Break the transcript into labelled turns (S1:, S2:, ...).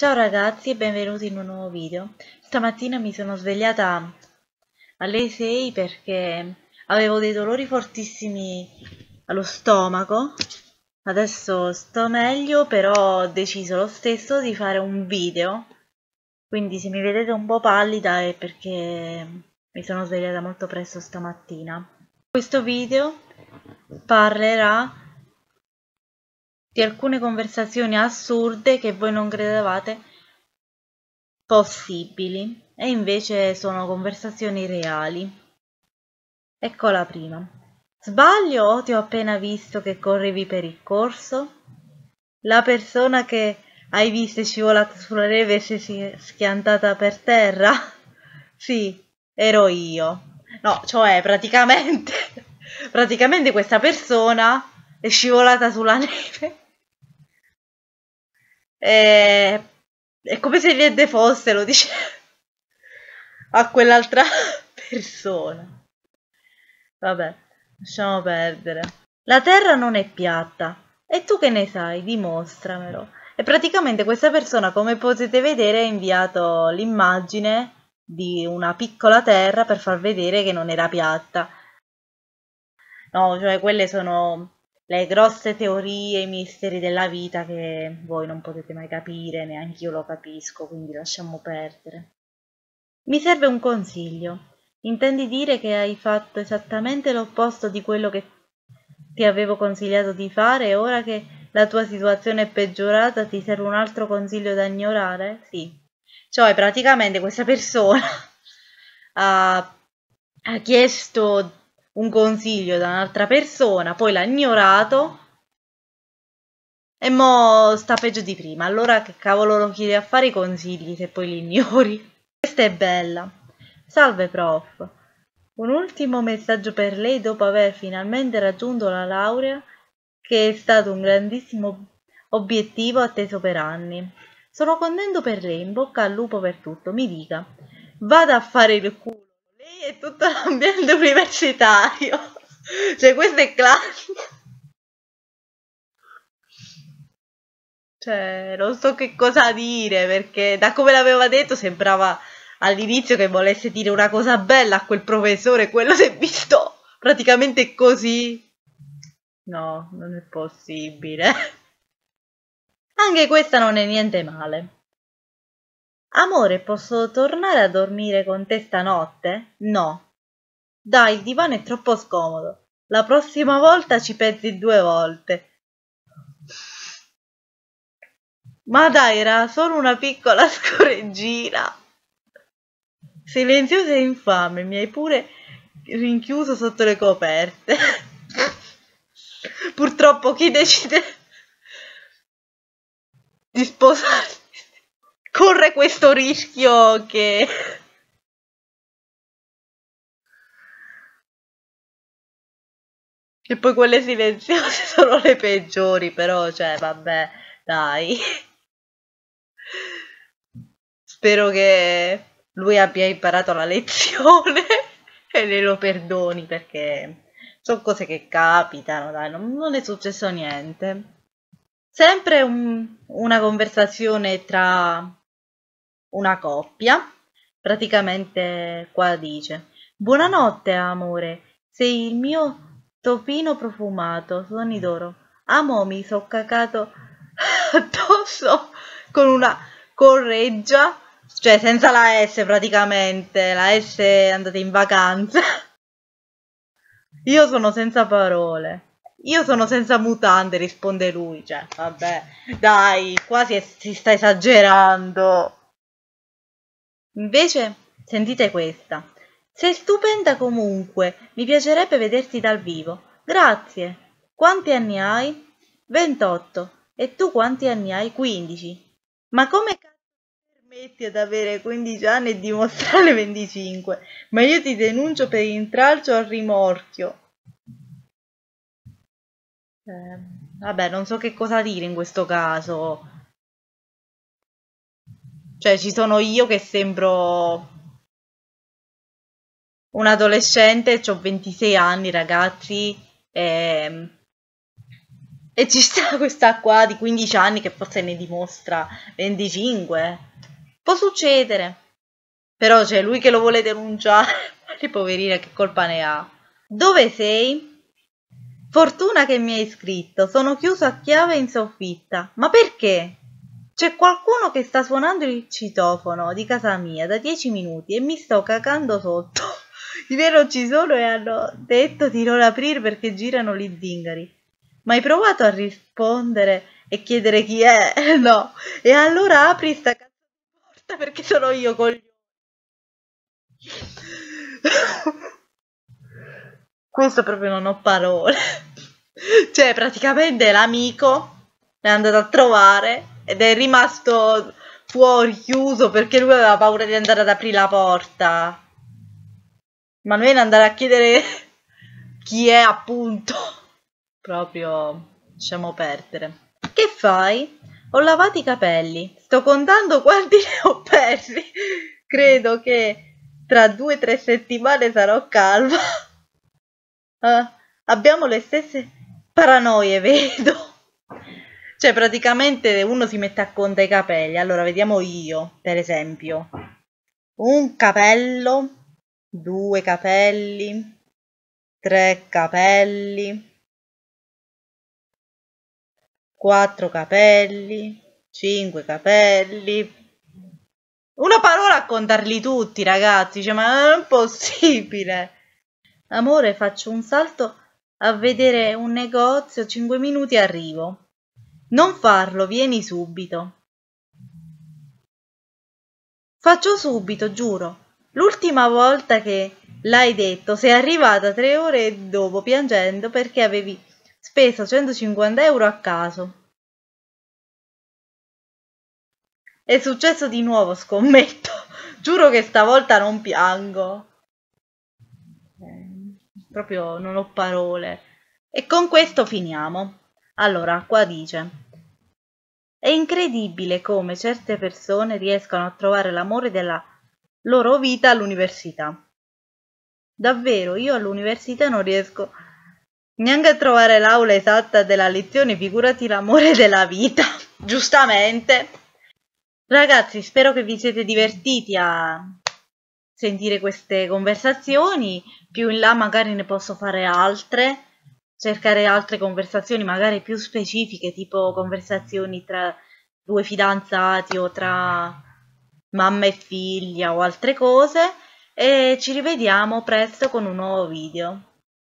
S1: Ciao ragazzi e benvenuti in un nuovo video. Stamattina mi sono svegliata alle 6 perché avevo dei dolori fortissimi allo stomaco. Adesso sto meglio, però ho deciso lo stesso di fare un video. Quindi se mi vedete un po' pallida è perché mi sono svegliata molto presto stamattina. Questo video parlerà di alcune conversazioni assurde che voi non credevate possibili e invece sono conversazioni reali. Ecco la prima. Sbaglio o ti ho appena visto che correvi per il corso? La persona che hai visto scivolata sulla neve e si è schiantata per terra? sì, ero io. No, cioè praticamente, praticamente questa persona è scivolata sulla neve. E... È come se niente fosse, lo dice a quell'altra persona. Vabbè, lasciamo perdere. La Terra non è piatta. E tu che ne sai? Dimostramelo. E praticamente questa persona, come potete vedere, ha inviato l'immagine di una piccola terra per far vedere che non era piatta. No, cioè quelle sono le grosse teorie, i misteri della vita che voi non potete mai capire, neanche io lo capisco, quindi lasciamo perdere. Mi serve un consiglio. Intendi dire che hai fatto esattamente l'opposto di quello che ti avevo consigliato di fare e ora che la tua situazione è peggiorata ti serve un altro consiglio da ignorare? Sì. Cioè praticamente questa persona ha, ha chiesto un consiglio da un'altra persona, poi l'ha ignorato e mo sta peggio di prima. Allora che cavolo lo chiedi a fare i consigli se poi li ignori? Questa è bella. Salve prof. Un ultimo messaggio per lei dopo aver finalmente raggiunto la laurea che è stato un grandissimo obiettivo atteso per anni. Sono contento per lei, in bocca al lupo per tutto, mi dica. Vada a fare il culo è tutto l'ambiente universitario. Cioè, questo è classico. Cioè, non so che cosa dire, perché da come l'aveva detto sembrava all'inizio che volesse dire una cosa bella a quel professore, quello si è visto praticamente così. No, non è possibile. Anche questa non è niente male. Amore, posso tornare a dormire con te stanotte? No. Dai, il divano è troppo scomodo. La prossima volta ci pensi due volte. Ma dai, era solo una piccola scorreggina. Silenziosa e infame, mi hai pure rinchiuso sotto le coperte. Purtroppo chi decide di sposarti corre questo rischio che... E poi quelle silenziose sono le peggiori, però, cioè, vabbè, dai. Spero che lui abbia imparato la lezione e le lo perdoni, perché sono cose che capitano, dai, non, non è successo niente. Sempre un, una conversazione tra una coppia, praticamente qua dice Buonanotte amore, sei il mio topino profumato, sogni d'oro. Amo mi sono cacato addosso con una correggia, cioè senza la S praticamente, la S è andata in vacanza. Io sono senza parole. Io sono senza mutande, risponde lui. Cioè, vabbè, dai, qua si sta esagerando. Invece, sentite questa. Sei stupenda comunque, mi piacerebbe vederti dal vivo. Grazie. Quanti anni hai? 28. E tu quanti anni hai? 15. Ma come cazzo permetti ad avere 15 anni e dimostrare 25? Ma io ti denuncio per intralcio al rimorchio. Eh, vabbè, non so che cosa dire in questo caso. Cioè, ci sono io che sembro un adolescente, ho 26 anni, ragazzi, e, ehm, e ci sta questa qua di 15 anni che forse ne dimostra 25. Può succedere. Però c'è cioè, lui che lo vuole denunciare, che poverina che colpa ne ha. Dove sei? Fortuna che mi hai scritto, sono chiuso a chiave in soffitta. Ma perché? C'è qualcuno che sta suonando il citofono di casa mia da 10 minuti e mi sto cacando sotto. I vero ci sono e hanno detto di non aprire perché girano gli zingari. Ma hai provato a rispondere e chiedere chi è? No. E allora apri sta cazzo di porta perché sono io coglione. Questo proprio non ho parole. Cioè, praticamente l'amico è andato a trovare ed è rimasto fuori chiuso perché lui aveva paura di andare ad aprire la porta. Ma noi andare a chiedere chi è appunto. Proprio lasciamo perdere. Che fai? Ho lavato i capelli. Sto contando quanti ne ho persi. Credo che tra due o tre settimane sarò calma. Uh, ah, abbiamo le stesse paranoie, vedo. Cioè, praticamente uno si mette a conto i capelli. Allora, vediamo io, per esempio. Un capello, due capelli, tre capelli, quattro capelli, cinque capelli. Una parola a contarli tutti, ragazzi. Cioè, ma è impossibile. Amore, faccio un salto a vedere un negozio. Cinque minuti arrivo. Non farlo, vieni subito. Faccio subito, giuro. L'ultima volta che l'hai detto sei arrivata tre ore dopo piangendo perché avevi speso 150 euro a caso. È successo di nuovo, scommetto. Giuro che stavolta non piango. Eh, proprio non ho parole. E con questo finiamo. Allora, qua dice, è incredibile come certe persone riescano a trovare l'amore della loro vita all'università. Davvero, io all'università non riesco neanche a trovare l'aula esatta della lezione, figurati l'amore della vita, giustamente. Ragazzi, spero che vi siete divertiti a sentire queste conversazioni, più in là magari ne posso fare altre cercare altre conversazioni magari più specifiche, tipo conversazioni tra due fidanzati o tra mamma e figlia o altre cose e ci rivediamo presto con un nuovo video.